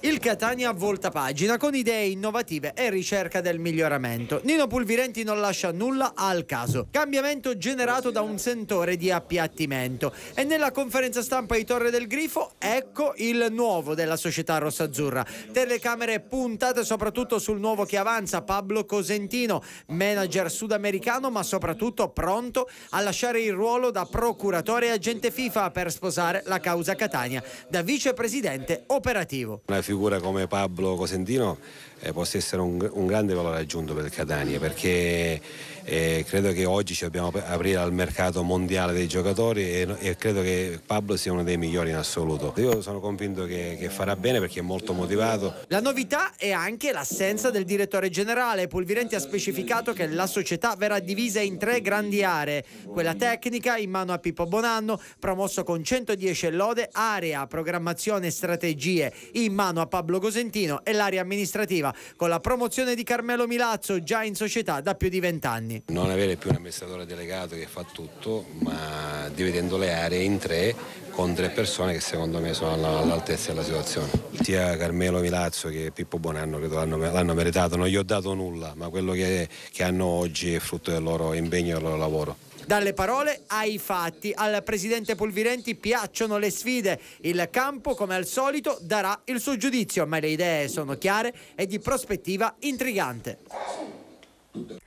Il Catania volta pagina con idee innovative e ricerca del miglioramento. Nino Pulvirenti non lascia nulla al caso. Cambiamento generato da un sentore di appiattimento. E nella conferenza stampa di Torre del Grifo ecco il nuovo della società rossazzurra. Telecamere puntate soprattutto sul nuovo che avanza Pablo Cosentino, manager sudamericano ma soprattutto pronto a lasciare il ruolo da procuratore e agente FIFA per sposare la causa Catania da vicepresidente operativo. Una figura come Pablo Cosentino eh, possa essere un, un, grande valore aggiunto per il Catania perché eh, credo che oggi ci dobbiamo aprire al mercato mondiale dei giocatori e, e, credo che Pablo sia uno dei migliori in assoluto. Io sono convinto che, che farà bene perché è molto motivato. La novità è anche l'assenza del direttore generale. Polvirenti ha specificato che la società verrà divisa in tre grandi aree. Quella tecnica in mano a Pippo Bonanno, promosso con 110 lode, area, programmazione e strategie in mano a Pablo Cosentino e l'area amministrativa con la promozione di Carmelo Milazzo già in società da più di vent'anni. Non avere più un amministratore delegato che fa tutto, ma dividendo le aree in tre con tre persone che secondo me sono all'altezza della situazione. Sia Carmelo Milazzo che Pippo Bonanno credo l'hanno, meritato, non gli ho dato nulla, ma quello che, che hanno oggi è frutto del loro impegno e del loro lavoro. Dalle parole ai fatti, al presidente Polvirenti piacciono le sfide, il campo come al solito darà il suo giudizio, ma le idee sono chiare e di prospettiva intrigante.